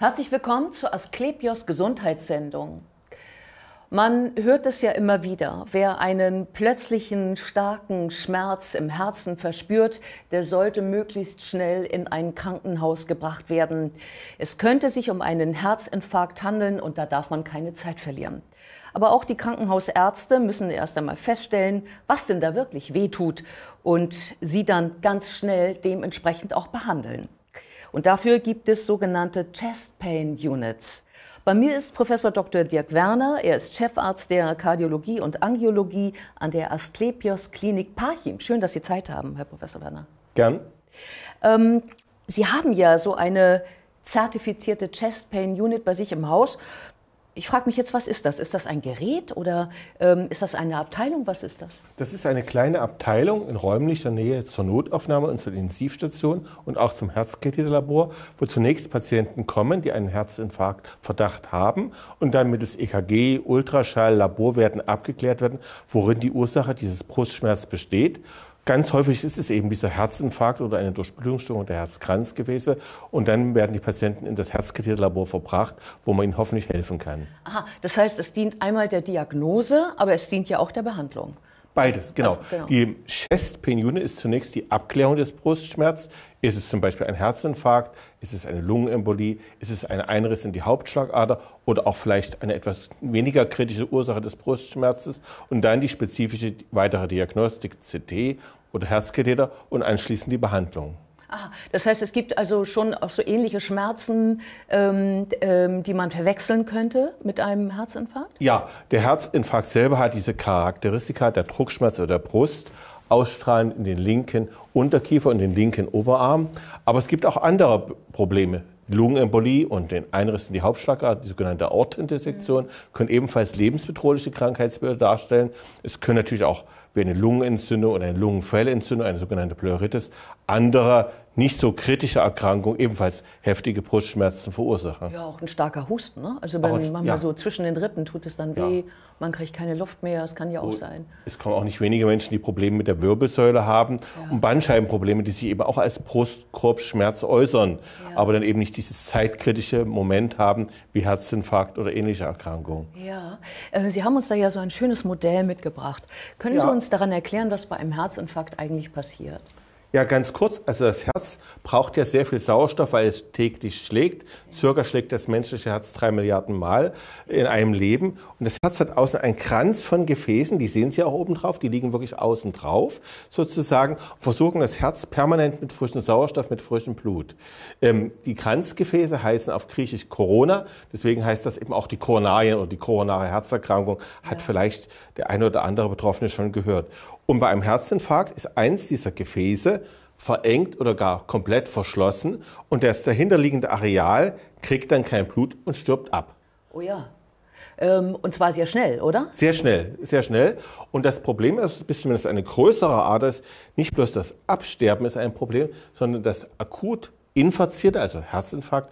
Herzlich willkommen zur Asklepios Gesundheitssendung. Man hört es ja immer wieder, wer einen plötzlichen starken Schmerz im Herzen verspürt, der sollte möglichst schnell in ein Krankenhaus gebracht werden. Es könnte sich um einen Herzinfarkt handeln und da darf man keine Zeit verlieren. Aber auch die Krankenhausärzte müssen erst einmal feststellen, was denn da wirklich wehtut und sie dann ganz schnell dementsprechend auch behandeln. Und dafür gibt es sogenannte Chest Pain Units. Bei mir ist Professor Dr. Dirk Werner. Er ist Chefarzt der Kardiologie und Angiologie an der Asklepios Klinik Parchim. Schön, dass Sie Zeit haben, Herr Professor Werner. Gern. Ähm, Sie haben ja so eine zertifizierte Chest Pain Unit bei sich im Haus. Ich frage mich jetzt, was ist das? Ist das ein Gerät oder ähm, ist das eine Abteilung? Was ist das? Das ist eine kleine Abteilung in räumlicher Nähe zur Notaufnahme und zur Intensivstation und auch zum Herzkatheterlabor, wo zunächst Patienten kommen, die einen Herzinfarktverdacht haben und dann mittels EKG, Ultraschall, Laborwerten abgeklärt werden, worin die Ursache dieses Brustschmerzes besteht ganz häufig ist es eben dieser Herzinfarkt oder eine Durchblutungsstörung der Herzkranzgefäße. Und dann werden die Patienten in das Herzkatheterlabor verbracht, wo man ihnen hoffentlich helfen kann. Aha, das heißt, es dient einmal der Diagnose, aber es dient ja auch der Behandlung. Beides, genau. Ach, genau. Die Chest ist zunächst die Abklärung des Brustschmerzes. Ist es zum Beispiel ein Herzinfarkt? Ist es eine Lungenembolie? Ist es ein Einriss in die Hauptschlagader oder auch vielleicht eine etwas weniger kritische Ursache des Brustschmerzes? Und dann die spezifische weitere Diagnostik CT, oder Herzkatheter und anschließend die Behandlung. Ah, das heißt, es gibt also schon auch so ähnliche Schmerzen, ähm, ähm, die man verwechseln könnte mit einem Herzinfarkt? Ja, der Herzinfarkt selber hat diese Charakteristika der Druckschmerz oder der Brust, ausstrahlend in den linken Unterkiefer und den linken Oberarm. Aber es gibt auch andere Probleme. Lungenembolie und den Einriss in die Hauptschlagart, die sogenannte Aortendissektion, mhm. können ebenfalls lebensbedrohliche Krankheitsbilder darstellen. Es können natürlich auch wie eine Lungenentzündung oder eine Lungenfellentzündung, eine sogenannte Pleuritis, anderer nicht so kritische Erkrankung ebenfalls heftige Brustschmerzen verursachen. Ja, auch ein starker Husten. Ne? Also wenn man ja. so zwischen den Rippen tut es dann weh, ja. man kriegt keine Luft mehr, das kann ja auch und sein. Es kommen auch nicht wenige Menschen, die Probleme mit der Wirbelsäule haben ja. und Bandscheibenprobleme, die sich eben auch als Brustkorbschmerz äußern, aber dann eben nicht dieses zeitkritische Moment haben wie Herzinfarkt oder ähnliche Erkrankungen. Ja, äh, Sie haben uns da ja so ein schönes Modell mitgebracht. Können Sie uns daran erklären, was bei einem Herzinfarkt eigentlich passiert? Ja, ganz kurz. Also das Herz braucht ja sehr viel Sauerstoff, weil es täglich schlägt. Circa schlägt das menschliche Herz drei Milliarden Mal in einem Leben. Und das Herz hat außen einen Kranz von Gefäßen, die sehen Sie auch oben drauf, die liegen wirklich außen drauf sozusagen, und versuchen das Herz permanent mit frischem Sauerstoff, mit frischem Blut. Ähm, die Kranzgefäße heißen auf Griechisch Corona, deswegen heißt das eben auch die Koronarien oder die koronare Herzerkrankung, hat ja. vielleicht der eine oder andere Betroffene schon gehört. Und bei einem Herzinfarkt ist eins dieser Gefäße verengt oder gar komplett verschlossen und das dahinterliegende Areal kriegt dann kein Blut und stirbt ab. Oh ja. Ähm, und zwar sehr schnell, oder? Sehr schnell, sehr schnell. Und das Problem ist, bis wenn es eine größere Art ist, nicht bloß das Absterben ist ein Problem, sondern das akut infizierte, also Herzinfarkt,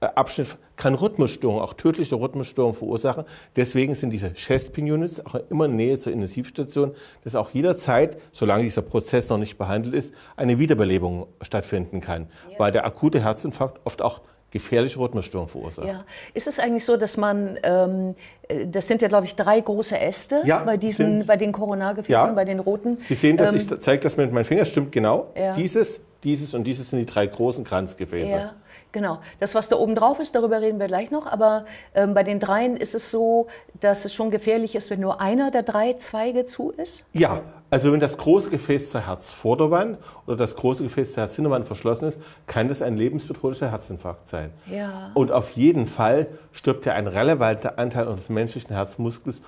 äh, Abschnitt kann Rhythmusstörungen, auch tödliche Rhythmusstörungen verursachen. Deswegen sind diese chest pin units auch immer in Nähe zur Intensivstation, dass auch jederzeit, solange dieser Prozess noch nicht behandelt ist, eine Wiederbelebung stattfinden kann, ja. weil der akute Herzinfarkt oft auch gefährliche Rhythmusstörungen verursacht. Ja. Ist es eigentlich so, dass man, ähm, äh, das sind ja, glaube ich, drei große Äste ja, bei, diesen, sind, bei den Koronargefäßen, ja. bei den roten. Sie sehen, dass ähm, ich zeige das mit meinem Finger, stimmt genau. Ja. Dieses, dieses und dieses sind die drei großen Kranzgefäße. Ja, genau. Das, was da oben drauf ist, darüber reden wir gleich noch. Aber ähm, bei den dreien ist es so, dass es schon gefährlich ist, wenn nur einer der drei Zweige zu ist? Ja, also wenn das große Gefäß zur Herzvorderwand oder das große Gefäß zur Herzhinterwand verschlossen ist, kann das ein lebensbedrohlicher Herzinfarkt sein. Ja. Und auf jeden Fall stirbt ja ein relevanter Anteil unseres menschlichen Herzmuskels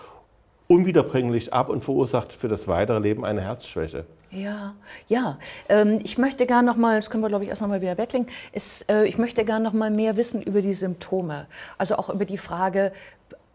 unwiederbringlich ab und verursacht für das weitere Leben eine Herzschwäche. Ja, ja. Ähm, ich möchte gerne nochmal, das können wir glaube ich erst nochmal wieder weglegen. Ist, äh, ich möchte gerne nochmal mehr wissen über die Symptome, also auch über die Frage,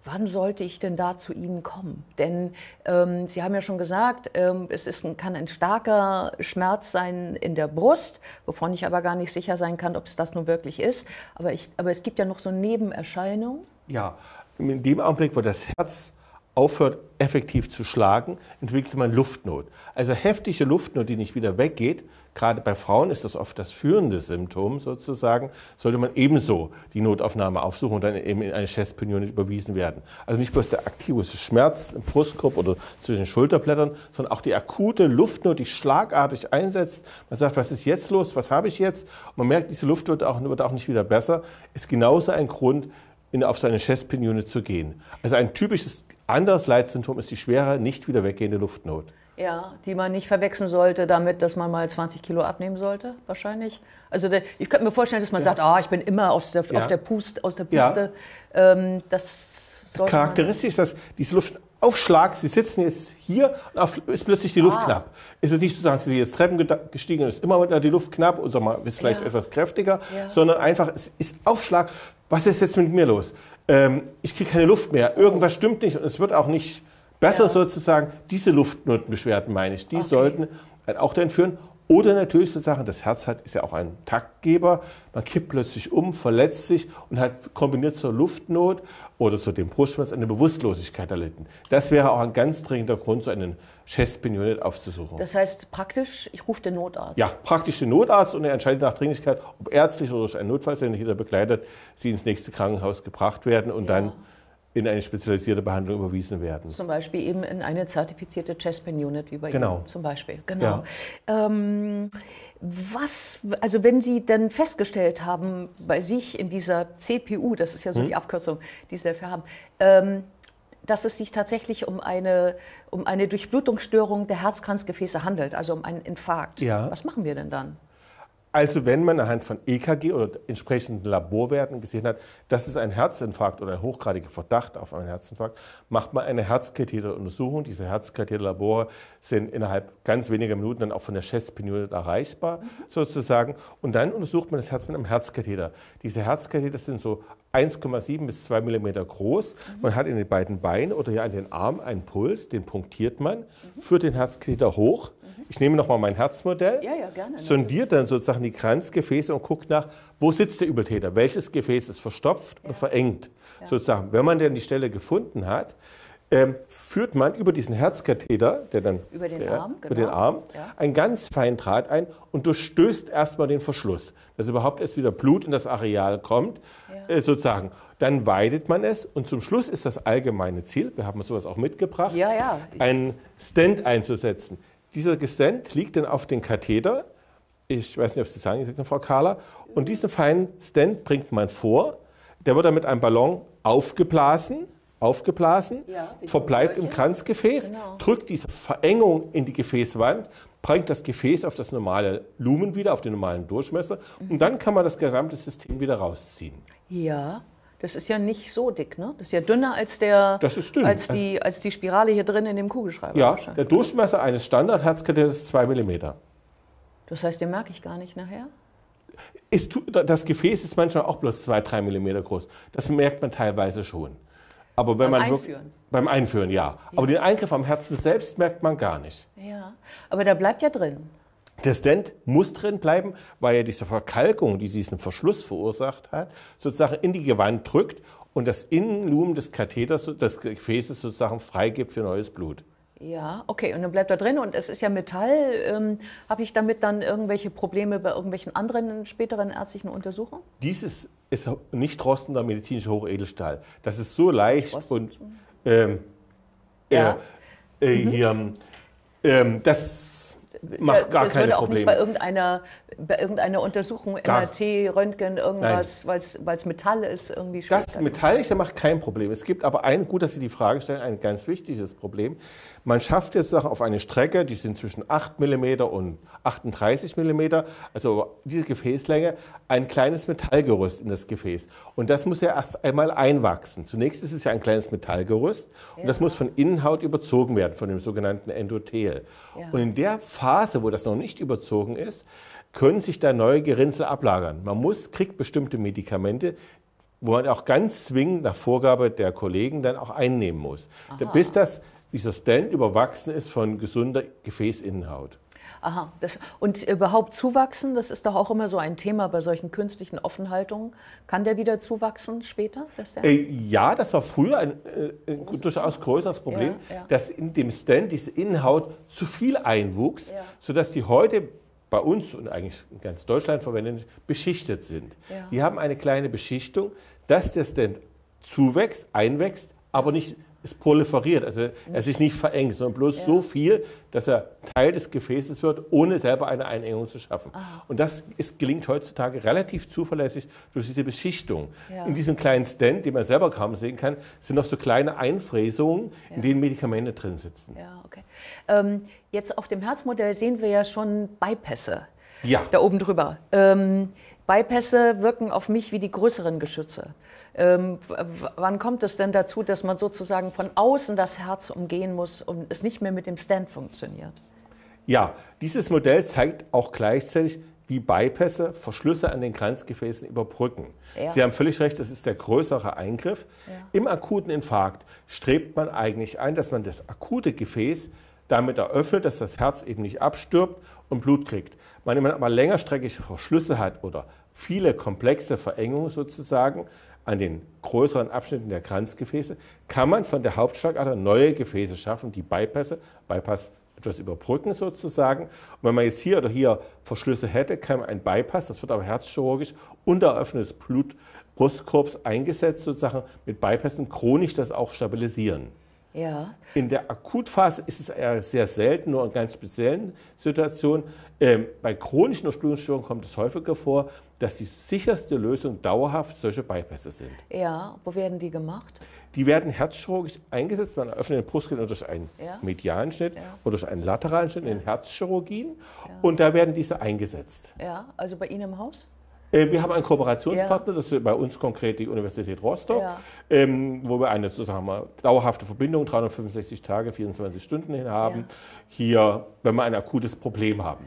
wann sollte ich denn da zu Ihnen kommen? Denn ähm, Sie haben ja schon gesagt, ähm, es ist ein, kann ein starker Schmerz sein in der Brust, wovon ich aber gar nicht sicher sein kann, ob es das nun wirklich ist. Aber, ich, aber es gibt ja noch so Nebenerscheinungen. Ja, in dem Augenblick, wo das Herz aufhört, effektiv zu schlagen, entwickelt man Luftnot. Also heftige Luftnot, die nicht wieder weggeht, gerade bei Frauen ist das oft das führende Symptom sozusagen, sollte man ebenso die Notaufnahme aufsuchen und dann eben in eine Chestpinione überwiesen werden. Also nicht bloß der aktive Schmerz im Brustkorb oder zwischen den Schulterblättern, sondern auch die akute Luftnot, die schlagartig einsetzt. Man sagt, was ist jetzt los, was habe ich jetzt? Und man merkt, diese Luftnot auch, wird auch nicht wieder besser, ist genauso ein Grund, in, auf seine Chestpinione zu gehen. Also ein typisches anderes Leitsymptom ist die schwere, nicht wieder weggehende Luftnot. Ja, die man nicht verwechseln sollte damit, dass man mal 20 Kilo abnehmen sollte, wahrscheinlich. Also der, ich könnte mir vorstellen, dass man ja. sagt, ah, ich bin immer auf der, ja. auf der Pust, aus der Puste. Ja. Ähm, das Charakteristisch ist, dass diese Luft Aufschlag, Sie sitzen jetzt hier und auf, ist plötzlich die Luft ah. knapp. Ist es nicht so, dass Sie jetzt Treppen gestiegen und ist immer wieder die Luft knapp und sag mal, ist vielleicht ja. etwas kräftiger, ja. sondern einfach, es ist Aufschlag was ist jetzt mit mir los? Ähm, ich kriege keine Luft mehr, irgendwas stimmt nicht und es wird auch nicht besser ja. sozusagen. Diese Luftnotenbeschwerden meine ich, die okay. sollten halt auch dahin führen. Oder natürlich sozusagen, das Herz hat, ist ja auch ein Taktgeber, man kippt plötzlich um, verletzt sich und hat kombiniert zur Luftnot oder zu dem Brustschmerz eine Bewusstlosigkeit erlitten. Das wäre auch ein ganz dringender Grund, so einen Chespin Unit aufzusuchen. Das heißt praktisch, ich rufe den Notarzt. Ja, praktisch den Notarzt und er entscheidet nach Dringlichkeit, ob ärztlich oder durch einen Notfallsanitäter begleitet, sie ins nächste Krankenhaus gebracht werden und ja. dann in eine spezialisierte Behandlung überwiesen werden. Zum Beispiel eben in eine zertifizierte Chespin Unit wie bei genau. Ihnen zum Beispiel. Genau. Ja. Ähm, was, also wenn Sie dann festgestellt haben bei sich in dieser CPU, das ist ja so hm? die Abkürzung, die Sie dafür haben, ähm, dass es sich tatsächlich um eine, um eine Durchblutungsstörung der Herzkranzgefäße handelt, also um einen Infarkt. Ja. Was machen wir denn dann? Also wenn man anhand von EKG oder entsprechenden Laborwerten gesehen hat, das ist ein Herzinfarkt oder ein hochgradiger Verdacht auf einen Herzinfarkt, macht man eine Herzkatheteruntersuchung. Diese Herzkatheterlabore sind innerhalb ganz weniger Minuten dann auch von der Chestpinule erreichbar mhm. sozusagen. Und dann untersucht man das Herz mit einem Herzkatheter. Diese Herzkatheter sind so 1,7 bis 2 mm groß. Man hat in den beiden Beinen oder hier an den Armen einen Puls, den punktiert man, führt den Herzkatheter hoch. Ich nehme nochmal mein Herzmodell, ja, ja, gerne, sondiert dann sozusagen die Kranzgefäße und guckt nach, wo sitzt der Übeltäter, welches Gefäß ist verstopft ja. und verengt. Sozusagen, wenn man denn die Stelle gefunden hat, ähm, führt man über diesen Herzkatheter, der dann über den ja, Arm, genau. über den genau. Arm ja. einen ganz feinen Draht ein und durchstößt erstmal den Verschluss, dass überhaupt erst wieder Blut in das Areal kommt, ja. äh, sozusagen. Dann weidet man es und zum Schluss ist das allgemeine Ziel, wir haben sowas auch mitgebracht, einen Stent einzusetzen. Dieser Stent liegt dann auf den Katheter, ich weiß nicht, ob Sie sagen, Frau Kahler, und diesen feinen Stent bringt man vor, der wird dann mit einem Ballon aufgeblasen aufgeblasen, ja, verbleibt im Kranzgefäß, genau. drückt diese Verengung in die Gefäßwand, bringt das Gefäß auf das normale Lumen wieder, auf den normalen Durchmesser mhm. und dann kann man das gesamte System wieder rausziehen. Ja, das ist ja nicht so dick, ne? Das ist ja dünner als der dünn. als die also als die Spirale hier drin in dem Kugelschreiber. Ja, der Durchmesser eines Standardherzkatheters ist 2 mm. Das heißt, den merke ich gar nicht nachher. Ist, das Gefäß ist manchmal auch bloß 2-3 mm groß. Das merkt man teilweise schon. Aber wenn beim man Einführen. Beim Einführen, ja. ja. Aber den Eingriff am Herzen selbst merkt man gar nicht. Ja, aber da bleibt ja drin. Der Stent muss drin bleiben, weil er diese Verkalkung, die diesen Verschluss verursacht hat, sozusagen in die Gewand drückt und das Innenlumen des Katheters, des Gefäßes sozusagen freigibt für neues Blut. Ja, okay, und dann bleibt er drin und es ist ja Metall. Ähm, Habe ich damit dann irgendwelche Probleme bei irgendwelchen anderen späteren ärztlichen Untersuchungen? Dieses ist nicht rostender medizinischer Hochedelstahl. Das ist so leicht Rosten. und ähm, äh, ja. äh, äh, mhm. hier, ähm, ähm das macht äh, gar das keine würde auch Probleme. Nicht bei irgendeiner, bei irgendeiner Untersuchung, MRT, Röntgen, irgendwas, weil es Metall ist, irgendwie Das Metallische macht kein Problem. Es gibt aber ein, gut, dass Sie die Frage stellen, ein ganz wichtiges Problem. Man schafft jetzt Sachen auf eine Strecke, die sind zwischen 8 mm und 38 mm, also diese Gefäßlänge, ein kleines Metallgerüst in das Gefäß. Und das muss ja erst einmal einwachsen. Zunächst ist es ja ein kleines Metallgerüst ja. und das muss von Innenhaut überzogen werden, von dem sogenannten Endothel. Ja. Und in der Phase, wo das noch nicht überzogen ist, können sich da neue Gerinnsel ablagern. Man muss, kriegt bestimmte Medikamente, wo man auch ganz zwingend nach Vorgabe der Kollegen dann auch einnehmen muss. Aha. Bis das dieser Stand überwachsen ist von gesunder Gefäßinnenhaut. Aha, das, und überhaupt zuwachsen, das ist doch auch immer so ein Thema bei solchen künstlichen Offenhaltungen. Kann der wieder zuwachsen später? Äh, ja, das war früher ein, äh, ein durchaus größeres Problem, ja, ja. dass in dem Stand diese Innenhaut zu viel einwuchs, ja. sodass die heute bei uns und eigentlich in ganz Deutschland verwendet beschichtet sind. Ja. Die haben eine kleine Beschichtung, dass der Stand zuwächst, einwächst, aber nicht es proliferiert. Also er sich nicht verengt, sondern bloß ja. so viel, dass er Teil des Gefäßes wird, ohne selber eine Einengung zu schaffen. Ah. Und das ist, gelingt heutzutage relativ zuverlässig durch diese Beschichtung. Ja. In diesem kleinen Stand, den man selber kaum sehen kann, sind noch so kleine Einfräsungen, ja. in denen Medikamente drin sitzen. Ja, okay. Ähm, jetzt auf dem Herzmodell sehen wir ja schon Bypässe. Ja. Da oben drüber. Ähm, Bypässe wirken auf mich wie die größeren Geschütze. Ähm, wann kommt es denn dazu, dass man sozusagen von außen das Herz umgehen muss und es nicht mehr mit dem Stand funktioniert? Ja, dieses Modell zeigt auch gleichzeitig, wie Bypässe Verschlüsse an den Kranzgefäßen überbrücken. Ja. Sie haben völlig recht, das ist der größere Eingriff. Ja. Im akuten Infarkt strebt man eigentlich ein, dass man das akute Gefäß damit eröffnet, dass das Herz eben nicht abstirbt und Blut kriegt. Wenn man aber längerstreckige Verschlüsse hat oder viele komplexe Verengungen sozusagen, an den größeren Abschnitten der Kranzgefäße, kann man von der Hauptschlagader neue Gefäße schaffen, die Bypässe, Bypass etwas überbrücken sozusagen. Und wenn man jetzt hier oder hier Verschlüsse hätte, kann man einen Bypass, das wird aber herzchirurgisch, unteröffnen des Blutbrustkorbs eingesetzt sozusagen, mit Bypassen chronisch das auch stabilisieren. Ja. In der Akutphase ist es eher sehr selten, nur in ganz speziellen Situationen. Ähm, bei chronischen Ursprungsstörungen kommt es häufiger vor, dass die sicherste Lösung dauerhaft solche Bypässe sind. Ja, wo werden die gemacht? Die werden herzchirurgisch eingesetzt. Man öffnet den Brustkörper durch einen ja. medialen Schnitt ja. oder durch einen lateralen Schnitt ja. in Herzchirurgien. Und da werden diese eingesetzt. Ja, also bei Ihnen im Haus? Äh, wir haben einen Kooperationspartner, ja. das ist bei uns konkret die Universität Rostock, ja. ähm, wo wir eine sozusagen mal, dauerhafte Verbindung, 365 Tage, 24 Stunden hin haben, ja. hier, wenn wir ein akutes Problem haben.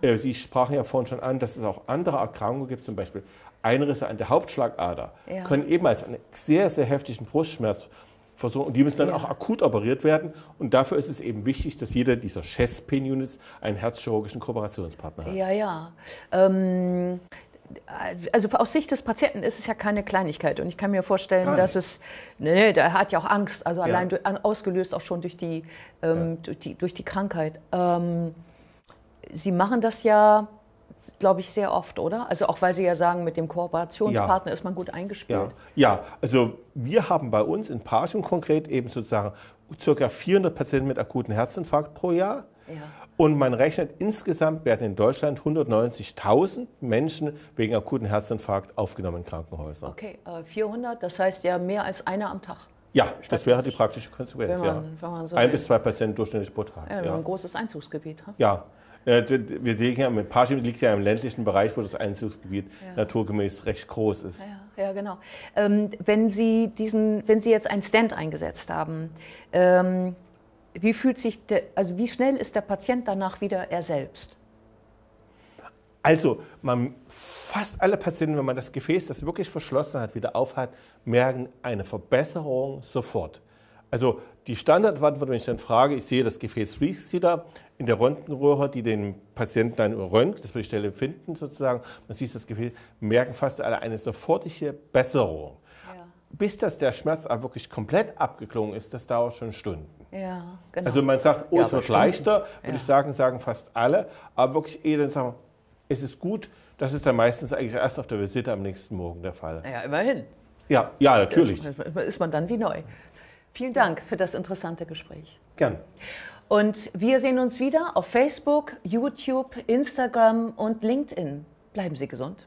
Äh, Sie sprachen ja vorhin schon an, dass es auch andere Erkrankungen gibt, zum Beispiel Einrisse an der Hauptschlagader, können ebenfalls einen sehr, sehr heftigen Brustschmerz versorgen. Und die müssen dann auch akut operiert werden. Und dafür ist es eben wichtig, dass jeder dieser chess pain units einen herzchirurgischen Kooperationspartner hat. Ja, ja. Ähm also aus Sicht des Patienten ist es ja keine Kleinigkeit. Und ich kann mir vorstellen, dass es, nee, nee, der hat ja auch Angst, also ja. allein durch, ausgelöst auch schon durch die, ähm, ja. durch die, durch die Krankheit. Ähm, Sie machen das ja, glaube ich, sehr oft, oder? Also auch weil Sie ja sagen, mit dem Kooperationspartner ja. ist man gut eingespielt. Ja. also wir haben bei uns in Parchum konkret eben sozusagen ca. 400 Patienten mit akuten Herzinfarkt pro Jahr und man rechnet insgesamt werden in Deutschland 190.000 Menschen wegen akuten Herzinfarkt aufgenommen in Krankenhäusern. Okay, 400, das heißt ja mehr als einer am Tag. Ja, das wäre halt die praktische Konsequenz. Wenn man, ja. wenn man so Ein bis zwei Patienten durchschnittlich pro Tag. Ja, ja. Ein großes Einzugsgebiet. Ha? Ja. Äh, wir denken ja, mit Parchim liegt ja im ländlichen Bereich, wo das Einzugsgebiet ja. naturgemäß recht groß ist. Ja, ja genau. Ähm, wenn, Sie diesen, wenn Sie jetzt ein Stand eingesetzt haben, ähm, wie fühlt sich, de, also wie schnell ist der Patient danach wieder er selbst? Also, man, fast alle Patienten, wenn man das Gefäß, das wirklich verschlossen hat, wieder aufhat, merken eine Verbesserung sofort. Also die Standardantwort, wenn ich dann frage, ich sehe das Gefäß fließt wieder in der Röntgenröhre, die den Patienten dann röntgt, das will ich Stelle finden sozusagen, man sieht das Gefäß, merken fast alle eine sofortige Besserung. Ja. Bis das der Schmerz wirklich komplett abgeklungen ist, das dauert schon Stunden. Ja, genau. Also man sagt, oh, ja, es wird stimmt. leichter, würde ja. ich sagen, sagen fast alle. Aber wirklich eher dann sagen, es ist gut, das ist dann meistens eigentlich erst auf der Visite am nächsten Morgen der Fall. Ja, immerhin. Ja, ja, natürlich. Ist man dann wie neu. Vielen Dank für das interessante Gespräch. Gern. Und wir sehen uns wieder auf Facebook, YouTube, Instagram und LinkedIn. Bleiben Sie gesund.